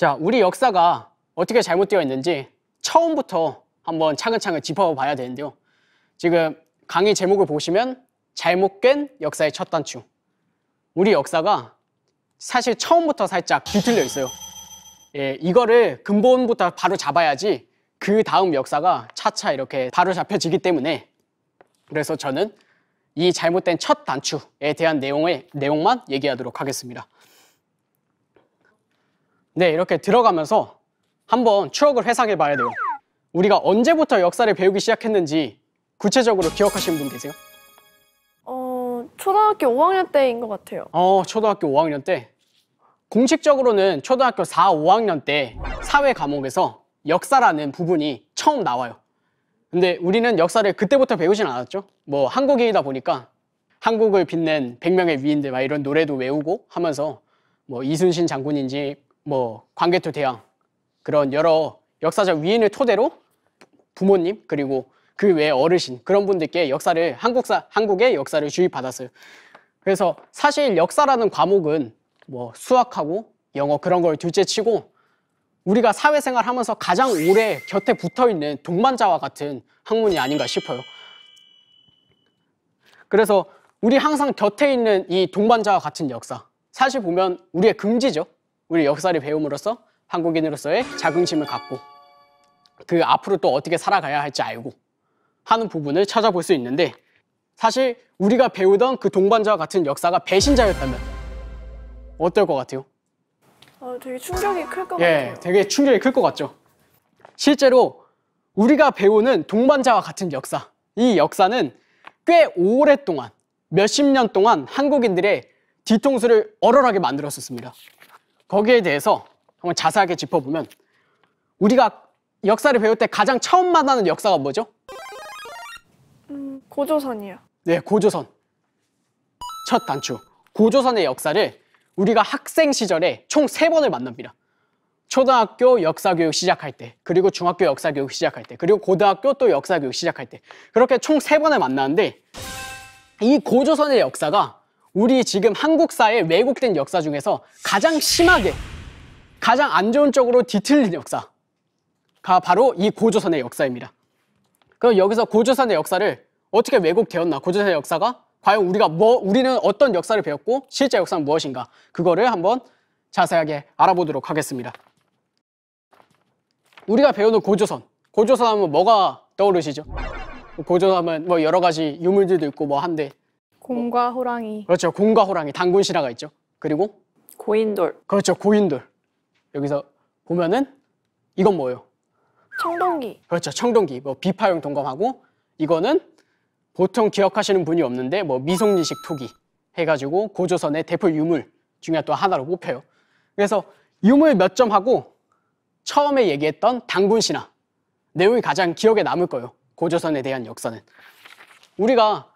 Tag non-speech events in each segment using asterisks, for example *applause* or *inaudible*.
자, 우리 역사가 어떻게 잘못되어 있는지 처음부터 한번 차근차근 짚어봐야 되는데요. 지금 강의 제목을 보시면 잘못된 역사의 첫 단추. 우리 역사가 사실 처음부터 살짝 뒤틀려 있어요. 예, 이거를 근본부터 바로 잡아야지 그 다음 역사가 차차 이렇게 바로 잡혀지기 때문에 그래서 저는 이 잘못된 첫 단추에 대한 내용의 내용만 얘기하도록 하겠습니다. 네, 이렇게 들어가면서 한번 추억을 회상해 봐야 돼요. 우리가 언제부터 역사를 배우기 시작했는지 구체적으로 기억하시는 분 계세요? 어, 초등학교 5학년 때인 것 같아요. 어, 초등학교 5학년 때. 공식적으로는 초등학교 4, 5학년 때 사회 과목에서 역사라는 부분이 처음 나와요. 근데 우리는 역사를 그때부터 배우진 않았죠. 뭐 한국인이다 보니까 한국을 빛낸 100명의 위인들 막 이런 노래도 외우고 하면서 뭐 이순신 장군인지 뭐 광개토 대왕 그런 여러 역사적 위인을 토대로 부모님 그리고 그 외 어르신 그런 분들께 역사를 한국사 한국의 역사를 주입받았어요. 그래서 사실 역사라는 과목은 뭐 수학하고 영어 그런 걸 둘째치고 우리가 사회생활 하면서 가장 오래 곁에 붙어 있는 동반자와 같은 학문이 아닌가 싶어요. 그래서 우리 항상 곁에 있는 이 동반자와 같은 역사 사실 보면 우리의 금지죠 우리 역사를 배움으로써 한국인으로서의 자긍심을 갖고 그 앞으로 또 어떻게 살아가야 할지 알고 하는 부분을 찾아볼 수 있는데 사실 우리가 배우던 그 동반자와 같은 역사가 배신자였다면 어떨 것 같아요? 어, 되게 충격이 클것 예, 같아요. 되게 충격이 클 것 같죠. 실제로 우리가 배우는 동반자와 같은 역사, 이 역사는 꽤 오랫동안, 몇십 년 동안 한국인들의 뒤통수를 얼얼하게 만들었었습니다. 거기에 대해서 정말 자세하게 짚어보면 우리가 역사를 배울 때 가장 처음 만나는 역사가 뭐죠? 음, 고조선이요. 네, 고조선. 첫 단추. 고조선의 역사를 우리가 학생 시절에 총 세번을 만납니다. 초등학교 역사교육 시작할 때, 그리고 중학교 역사교육 시작할 때, 그리고 고등학교 또 역사교육 시작할 때 그렇게 총 세번을 만나는데 이 고조선의 역사가 우리 지금 한국사의 왜곡된 역사 중에서 가장 심하게 가장 안 좋은 쪽으로 뒤틀린 역사가 바로 이 고조선의 역사입니다. 그럼 여기서 고조선의 역사를 어떻게 왜곡되었나 고조선의 역사가 과연 우리가 뭐 우리는 어떤 역사를 배웠고 실제 역사는 무엇인가 그거를 한번 자세하게 알아보도록 하겠습니다. 우리가 배우는 고조선 고조선 하면 뭐 뭐가 떠오르시죠? 고조선 하면 뭐 여러 가지 유물들도 있고 뭐 한데 곰과 호랑이. 그렇죠. 곰과 호랑이, 당군 신화가 있죠. 그리고 고인돌. 그렇죠. 고인돌. 여기서 보면은 이건 뭐예요? 청동기. 그렇죠. 청동기. 뭐 비파용 동검하고 이거는 보통 기억하시는 분이 없는데 뭐 미송리식 토기 해가지고 고조선의 대표 유물 중에 또 하나로 뽑혀요. 그래서 유물 몇 점 하고 처음에 얘기했던 당군 신화 내용이 가장 기억에 남을 거예요. 고조선에 대한 역사는 우리가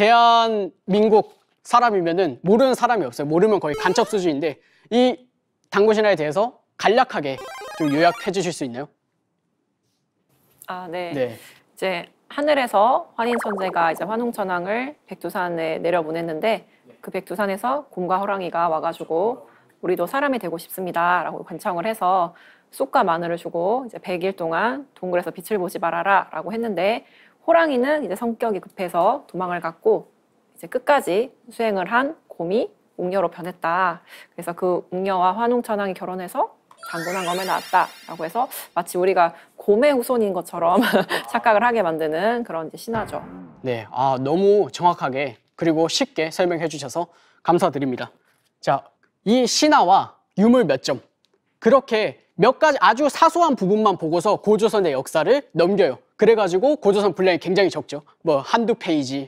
대한민국 사람이면은 모르는 사람이 없어요. 모르면 거의 간첩 수준인데 이 당구 신화에 대해서 간략하게 좀 요약해 주실 수 있나요? 아, 네. 네. 이제 하늘에서 환인 천재가 이제 환웅천왕을 백두산에 내려보냈는데 그 백두산에서 곰과 호랑이가 와가지고 우리도 사람이 되고 싶습니다라고 간청을 해서 쑥과 마늘을 주고 이제 100일 동안 동굴에서 빛을 보지 말아라라고 했는데 호랑이는 이제 성격이 급해서 도망을 갔고 이제 끝까지 수행을 한 곰이 웅녀로 변했다. 그래서 그 웅녀와 환웅천왕이 결혼해서 장군한 검을 낳았다라고 해서 마치 우리가 곰의 후손인 것처럼 *laughs* 착각을 하게 만드는 그런 이제 신화죠. 네, 아 너무 정확하게 그리고 쉽게 설명해 주셔서 감사드립니다. 자, 이 신화와 유물 몇 점 그렇게 몇 가지 아주 사소한 부분만 보고서 고조선의 역사를 넘겨요. 그래가지고 고조선 분량이 굉장히 적죠. 뭐 한두 페이지,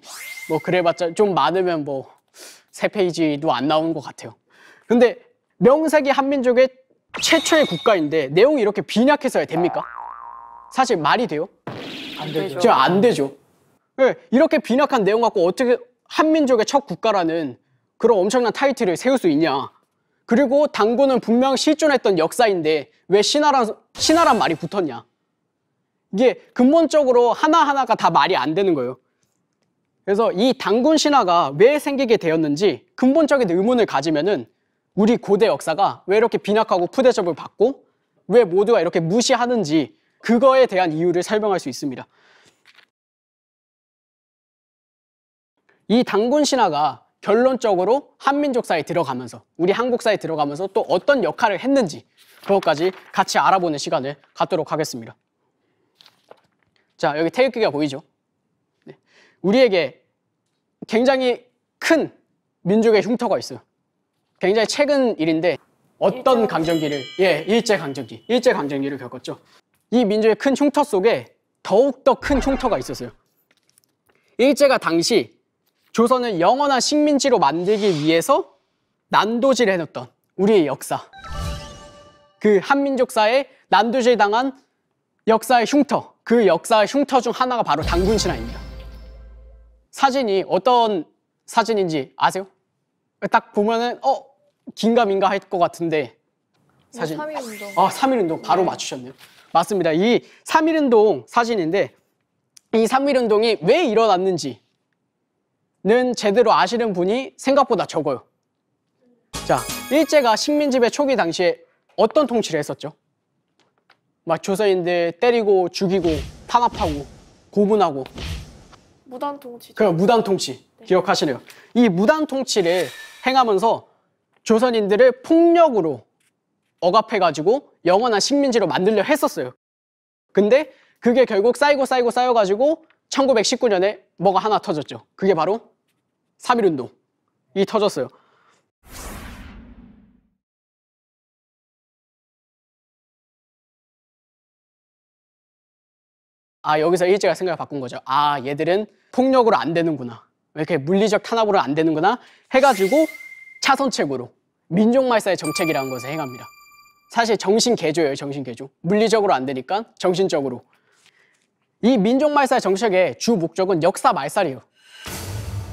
뭐 그래봤자 좀 많으면 뭐 세 페이지도 안 나오는 것 같아요. 근데 명색이 한민족의 최초의 국가인데 내용이 이렇게 빈약해서야 됩니까? 사실 말이 돼요? 안 되죠. 지금 안 되죠. 네, 이렇게 빈약한 내용 갖고 어떻게 한민족의 첫 국가라는 그런 엄청난 타이틀을 세울 수 있냐. 그리고 당군은 분명 실존했던 역사인데 왜 신하란, 신하란 말이 붙었냐. 이게 근본적으로 하나하나가 다 말이 안 되는 거예요. 그래서 이 당군 신화가 왜 생기게 되었는지 근본적인 의문을 가지면은 우리 고대 역사가 왜 이렇게 빈약하고 푸대접을 받고 왜 모두가 이렇게 무시하는지 그거에 대한 이유를 설명할 수 있습니다. 이 당군 신화가 결론적으로 한민족사에 들어가면서 우리 한국사에 들어가면서 또 어떤 역할을 했는지 그것까지 같이 알아보는 시간을 갖도록 하겠습니다. 자, 여기 태극기가 보이죠? 네. 우리에게 굉장히 큰 민족의 흉터가 있어요. 굉장히 최근 일인데 어떤 강점기를 예, 일제 강점기, 일제 강점기를 겪었죠. 이 민족의 큰 흉터 속에 더욱 더 큰 흉터가 있었어요. 일제가 당시 조선을 영원한 식민지로 만들기 위해서 난도질 해놓던 우리의 역사. 그 한민족사에 난도질 당한 역사의 흉터. 그 역사의 흉터 중 하나가 바로 당군 신화입니다. 사진이 어떤 사진인지 아세요? 딱 보면은 어 긴가민가 할 것 같은데 뭐 사진. 네, 3일 운동. 아, 3일 운동 바로 네. 맞추셨네요. 맞습니다. 이 3일 운동 사진인데 이 3일 운동이 왜 일어났는지는 제대로 아시는 분이 생각보다 적어요. 자, 일제가 식민지배 초기 당시에 어떤 통치를 했었죠? 막 조사인들 때리고 죽이고 탄압하고 고분하고 무단 통치. 그 무단 통치 네. 기억하시네요. 이 무단 통치를 행하면서 조선인들을 폭력으로 억압해가지고 영원한 식민지로 만들려 했었어요. 근데 그게 결국 쌓이고 쌓이고 쌓여가지고 1919년에 뭐가 하나 터졌죠. 그게 바로 3.1운동이 터졌어요. 아 여기서 일제가 생각을 바꾼 거죠. 아 얘들은 폭력으로 안 되는구나. 이렇게 물리적 탄압으로 안 되는구나 해가지고 차선책으로 민족 말살의 정책이라는 것을 행합니다. 사실 정신 개조예요, 정신 개조. 물리적으로 안 되니까 정신적으로. 이 민족 말살 정책의 주 목적은 역사 말살이에요.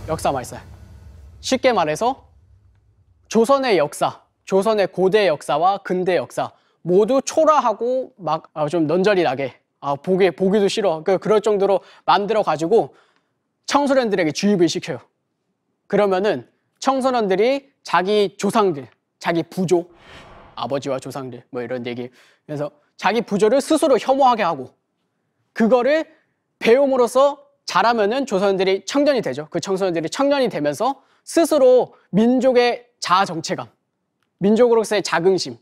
역사 말살. 쉽게 말해서 조선의 역사, 조선의 고대 역사와 근대 역사 모두 초라하고 막 좀넌절이나게 어, 아, 보기, 보기도 싫어. 그, 그럴 정도로 만들어 가지고 청소년들에게 주입을 시켜요. 그러면은 청소년들이 자기 조상들, 자기 부조, 아버지와 조상들, 뭐 이런 얘기. 그래서 자기 부조를 스스로 혐오하게 하고, 그거를 배움으로써 잘하면은 조선들이 청년이 되죠. 그 청소년들이 청년이 되면서 스스로 민족의 자아 정체감, 민족으로서의 자긍심,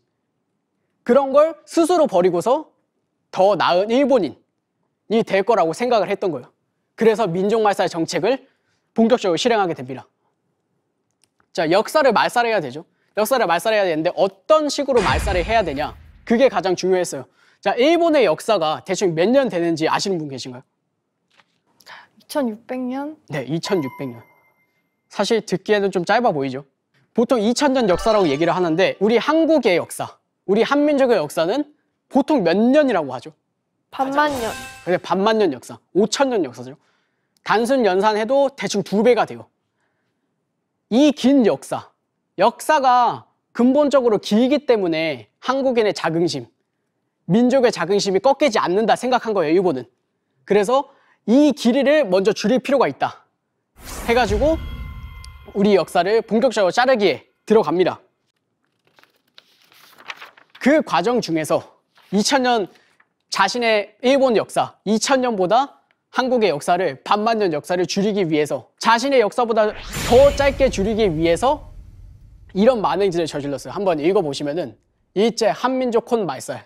그런 걸 스스로 버리고서 더 나은 일본인이 될 거라고 생각을 했던 거예요. 그래서 민족 말살 정책을 본격적으로 실행하게 됩니다. 자, 역사를 말살해야 되죠. 역사를 말살해야 되는데 어떤 식으로 말살을 해야 되냐? 그게 가장 중요했어요. 자, 일본의 역사가 대충 몇 년 되는지 아시는 분 계신가요? 2600년? 네, 2600년. 사실 듣기에는 좀 짧아 보이죠. 보통 2000년 역사라고 얘기를 하는데 우리 한국의 역사, 우리 한민족의 역사는 보통 몇 년이라고 하죠? 반만 년. 그게 반만 년 역사, 5천 년 역사죠. 단순 연산해도 대충 두 배가 돼요. 이 긴 역사, 역사가 근본적으로 길기 때문에 한국인의 자긍심, 민족의 자긍심이 꺾이지 않는다 생각한 거예요, 일본는 그래서 이 길이를 먼저 줄일 필요가 있다. 해가지고 우리 역사를 본격적으로 자르기에 들어갑니다. 그 과정 중에서 2000년 자신의 일본 역사, 2000년보다 한국의 역사를 반만 년 역사를 줄이기 위해서 자신의 역사보다 더 짧게 줄이기 위해서 이런 많은 일을 저질렀어요. 한번 읽어보시면은 일제 한민족 콘 말살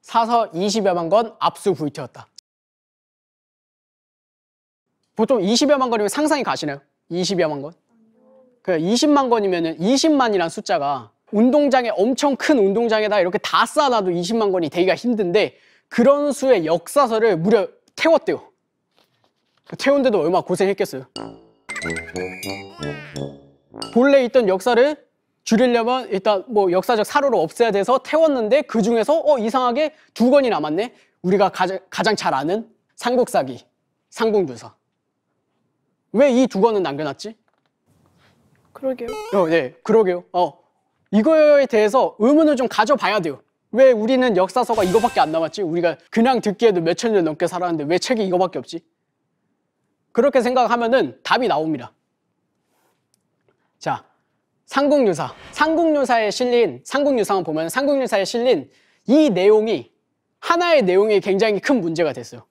사서 20여만 건 압수불태였다. 보통 20여만 건이면 상상이 가시나요? 20여만 건? 그 20만 건이면은 20만이란 숫자가 운동장에 엄청 큰 운동장에다 이렇게 다 쌓아놔도 20만 권이 되기가 힘든데 그런 수의 역사서를 무려 태웠대요. 태운데도 얼마 나 고생했겠어요. 본래 있던 역사를 줄이려면 일단 뭐 역사적 사료로 없애야 돼서 태웠는데 그 중에서 어 이상하게 두 권이 남았네. 우리가 가장, 가장 잘 아는 삼국사기, 상공둔사. 왜 이 두 권은 남겨놨지? 그러게요. 어, 네, 그러게요. 어, 이거에 대해서 의문을 좀 가져봐야 돼요. 왜 우리는 역사서가 이거밖에 안 남았지? 우리가 그냥 듣기에도 몇 천 년 넘게 살았는데 왜 책이 이거밖에 없지? 그렇게 생각하면은 답이 나옵니다. 자, 삼국유사삼국유사에 실린 삼국유사만 보면 삼국유사에 실린 이 내용이 하나의 내용이 굉장히 큰 문제가 됐어요.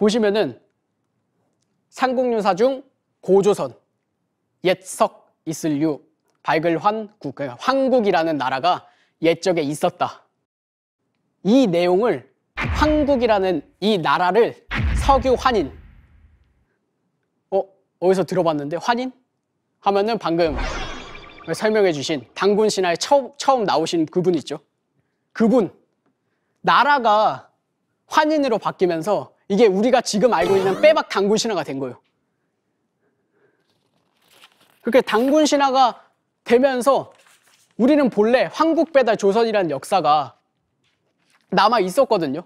보시면은 삼국유사중 고조선 옛석 이슬유 발글환국 그러니까 황국이라는 나라가 옛적에 있었다. 이 내용을 황국이라는 이 나라를 석유환인 어 어디서 들어봤는데 환인 하면은 방금 설명해 주신 당군 신화에 처음, 처음 나오신 그분 있죠. 그분 나라가 환인으로 바뀌면서 이게 우리가 지금 알고 있는 빼박 단군 신화가 된 거예요. 그렇게 단군 신화가 되면서 우리는 본래 황국 배달 조선이라는 역사가 남아 있었거든요.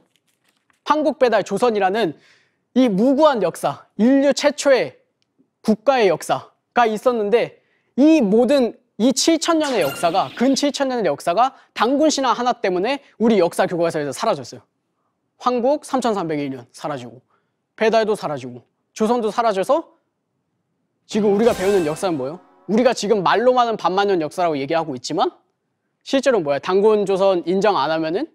황국 배달 조선이라는 이 무구한 역사, 인류 최초의 국가의 역사가 있었는데 이 모든 이 7천년의 역사가 근 7천년의 역사가 단군 신화 하나 때문에 우리 역사 교과서에서 사라졌어요. 황복 3301년 사라지고 배달도 사라지고 조선도 사라져서 지금 우리가 배우는 역사는 뭐예요? 우리가 지금 말로만 은 반만년 역사라고 얘기하고 있지만 실제로 뭐야? 단군 조선 인정 안 하면은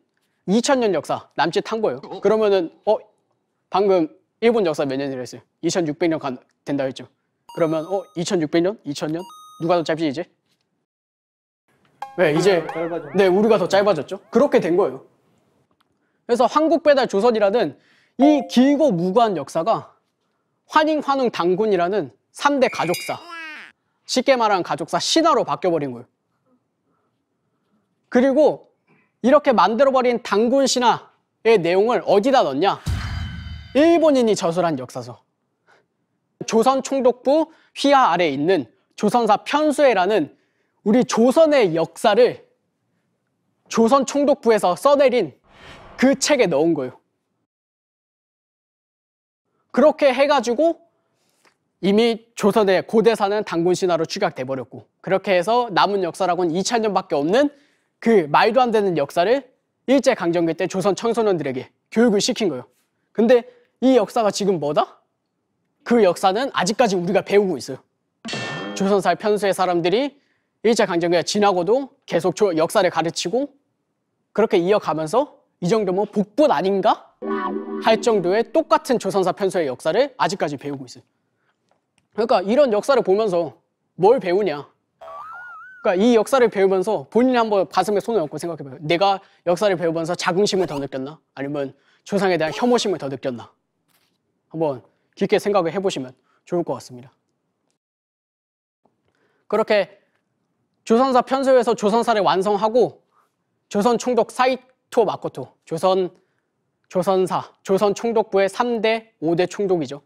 2000년 역사 남짓 한 거예요. 어? 그러면은 어 방금 일본 역사 몇 년이라 했어요? 2600년 간, 된다 고 했죠. 그러면 어 2600년? 2000년? 누가 더 짧지 이제? 네 이제 네, 네 우리가 더 짧아졌죠. 그렇게 된 거예요. 그래서 한국배달 조선이라는 이 길고 무관 역사가 환인환웅 당군이라는 3대 가족사 쉽게 말하면 가족사 신화로 바뀌어버린 거예요. 그리고 이렇게 만들어버린 당군 신화의 내용을 어디다 넣냐? 일본인이 저술한 역사서. 조선 총독부 휘하 아래 있는 조선사 편수회라는 우리 조선의 역사를 조선 총독부에서 써내린 그 책에 넣은 거예요. 그렇게 해가지고 이미 조선의 고대사는 단군 신화로 추격돼 버렸고 그렇게 해서 남은 역사라고는 2천년밖에 없는 그 말도 안 되는 역사를 일제 강점기 때 조선 청소년들에게 교육을 시킨 거예요. 근데 이 역사가 지금 뭐다? 그 역사는 아직까지 우리가 배우고 있어요. 조선사 편수의 사람들이 일제 강점기가 지나고도 계속 역사를 가르치고 그렇게 이어가면서 이 정도면 뭐 복분 아닌가? 할 정도의 똑같은 조선사 편서의 역사를 아직까지 배우고 있어요. 그러니까 이런 역사를 보면서 뭘 배우냐? 그러니까 이 역사를 배우면서 본인이 한번 가슴에 손을 얹고 생각해봐요. 내가 역사를 배우면서 자긍심을 더 느꼈나? 아니면 조상에 대한 혐오심을 더 느꼈나? 한번 깊게 생각을 해보시면 좋을 것 같습니다. 그렇게 조선사 편서에서 조선사를 완성하고 조선 총독 사이 토 마코토 조선 조선사 조선 총독부의 3대 5대 총독이죠.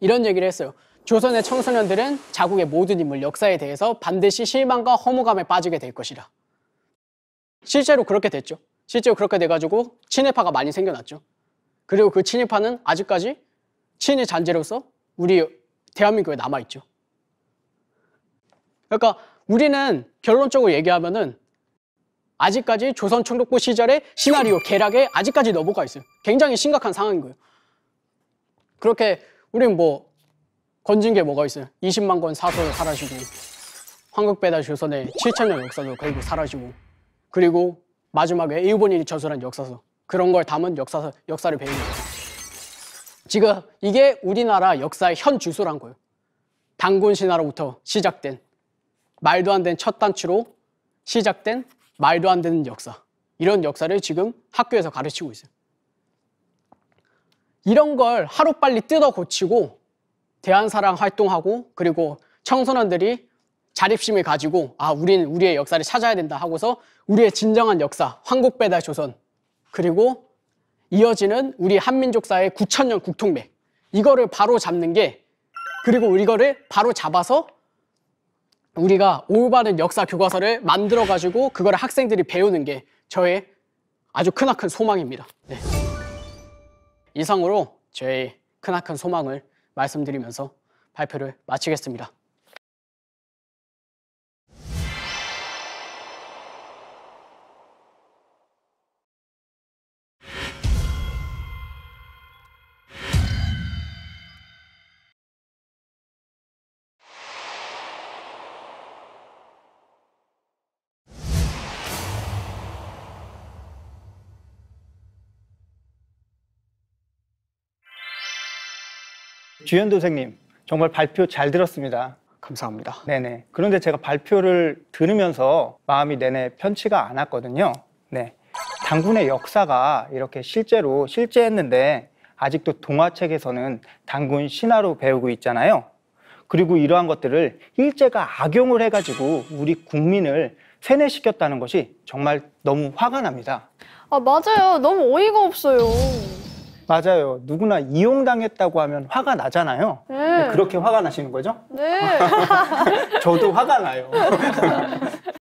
이런 얘기를 했어요. 조선의 청소년들은 자국의 모든 인물 역사에 대해서 반드시 실망과 허무감에 빠지게 될 것이라. 실제로 그렇게 됐죠. 실제로 그렇게 돼가지고 친일파가 많이 생겨났죠. 그리고 그 친일파는 아직까지 친일 잔재로서 우리 대한민국에 남아있죠. 그러니까 우리는 결론적으로 얘기하면은 아직까지 조선 총독부 시절의 시나리오 계략에 아직까지 넘어가 있어요. 굉장히 심각한 상황인 거예요. 그렇게 우리는 뭐 건진 게 뭐가 있어요? 20만 권 사서도 사라지고 황극배달 조선의 7천 년 역사도 결고 사라지고 그리고 마지막에 일본인이 저술한 역사서 그런 걸 담은 역사서, 역사를 배우는 거예요. 지금 이게 우리나라 역사의 현 주소란 거예요. 단군 신화로부터 시작된 말도 안 된 첫 단추로 시작된 말도 안 되는 역사. 이런 역사를 지금 학교에서 가르치고 있어요. 이런 걸 하루빨리 뜯어 고치고 대한사랑 활동하고 그리고 청소년들이 자립심을 가지고 아우리는 우리의 역사를 찾아야 된다 하고서 우리의 진정한 역사 황국배달 조선 그리고 이어지는 우리 한민족사의 9천년 국통맥 이거를 바로 잡는 게 그리고 이거를 바로 잡아서 우리가 올바른 역사 교과서를 만들어 가지고 그걸 학생들이 배우는 게 저의 아주 크나큰 소망입니다. 네. 이상으로 저의 크나큰 소망을 말씀드리면서 발표를 마치겠습니다. 주연 도생님 정말 발표 잘 들었습니다. 감사합니다. 네네. 그런데 제가 발표를 들으면서 마음이 내내 편치가 않았거든요. 네. 당군의 역사가 이렇게 실제로 실제했는데 아직도 동화책에서는 당군 신화로 배우고 있잖아요. 그리고 이러한 것들을 일제가 악용을 해가지고 우리 국민을 세뇌시켰다는 것이 정말 너무 화가 납니다. 아, 맞아요. 너무 어이가 없어요. 맞아요. 누구나 이용당했다고 하면 화가 나잖아요. 네. 네 그렇게 화가 나시는 거죠? 네. *laughs* 저도 화가 나요. *laughs*